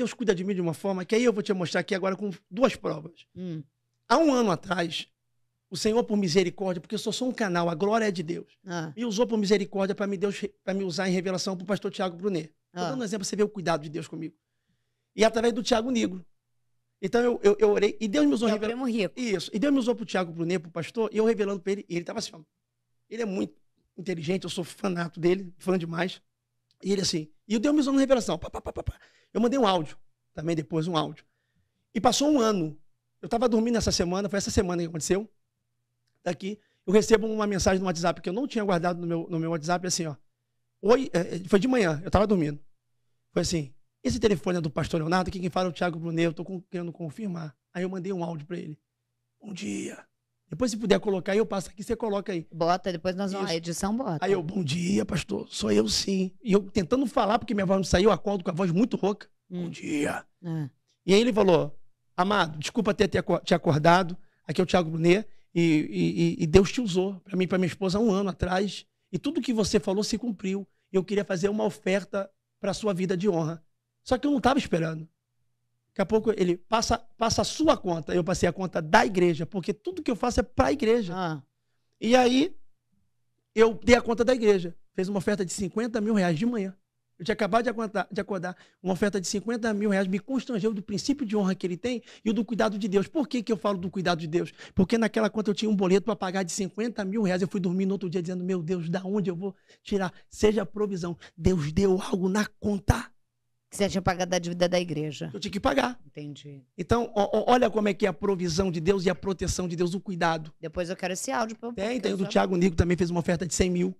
Deus cuida de mim de uma forma que aí eu vou te mostrar aqui agora com duas provas. Hum. Há um ano atrás, o Senhor, por misericórdia, porque eu sou só um canal, a glória é de Deus, ah. me usou por misericórdia para me, Deus, me usar em revelação para o pastor Tiago Brunet. Estou ah. dando um exemplo você vê o cuidado de Deus comigo. E através do Tiago Negro. Então eu, eu, eu, orei e Deus me usou. É revel... rico. Isso. E Deus me usou para o Tiago Brunet, para o pastor, e eu revelando para ele. E ele estava assim, ó, ele é muito inteligente, eu sou fanato dele, fã demais. E ele assim, e eu dei uma missão na revelação. Pá, pá, pá, pá, Eu mandei um áudio, também depois um áudio. E passou um ano. Eu estava dormindo essa semana, foi essa semana que aconteceu. Daqui, eu recebo uma mensagem no WhatsApp que eu não tinha guardado no meu, no meu WhatsApp, assim, ó. Oi, é, é, foi de manhã, eu estava dormindo. Foi assim, esse telefone é do pastor Leonardo, que quem fala é o Thiago Brunet, eu tô querendo confirmar. Aí eu mandei um áudio para ele. Bom dia, depois, se puder colocar aí, eu passo aqui, você coloca aí. Bota, depois nós vamos. A edição bota. Aí eu, bom dia, pastor. Sou eu sim. E eu tentando falar, porque minha voz não saiu, eu acordo com a voz muito rouca. Hum. Bom dia. Ah. E aí ele falou: Amado, desculpa ter te acordado. Aqui é o Tiago Brunet. E, e, e, Deus te usou para mim e para minha esposa um ano atrás. E tudo que você falou se cumpriu. Eu queria fazer uma oferta para sua vida de honra. Só que eu não estava esperando. Daqui a pouco ele passa, passa a sua conta. Eu passei a conta da igreja, porque tudo que eu faço é para a igreja. Ah. E aí eu dei a conta da igreja. Fez uma oferta de 50 mil reais de manhã. Eu tinha acabado de acordar, de acordar. Uma oferta de 50 mil reais me constrangeu do princípio de honra que ele tem e do cuidado de Deus. Por que, que eu falo do cuidado de Deus? Porque naquela conta eu tinha um boleto para pagar de 50 mil reais. Eu fui dormir no outro dia dizendo: Meu Deus, da onde eu vou tirar? Seja a provisão. Deus deu algo na conta que você tinha pagado a dívida da igreja. Eu tinha que pagar. Entendi. Então, olha como é que é a provisão de Deus e a proteção de Deus, o cuidado. Depois eu quero esse áudio. Pra, eu... Tem, tem. O do Tiago Nico também fez uma oferta de 100 mil.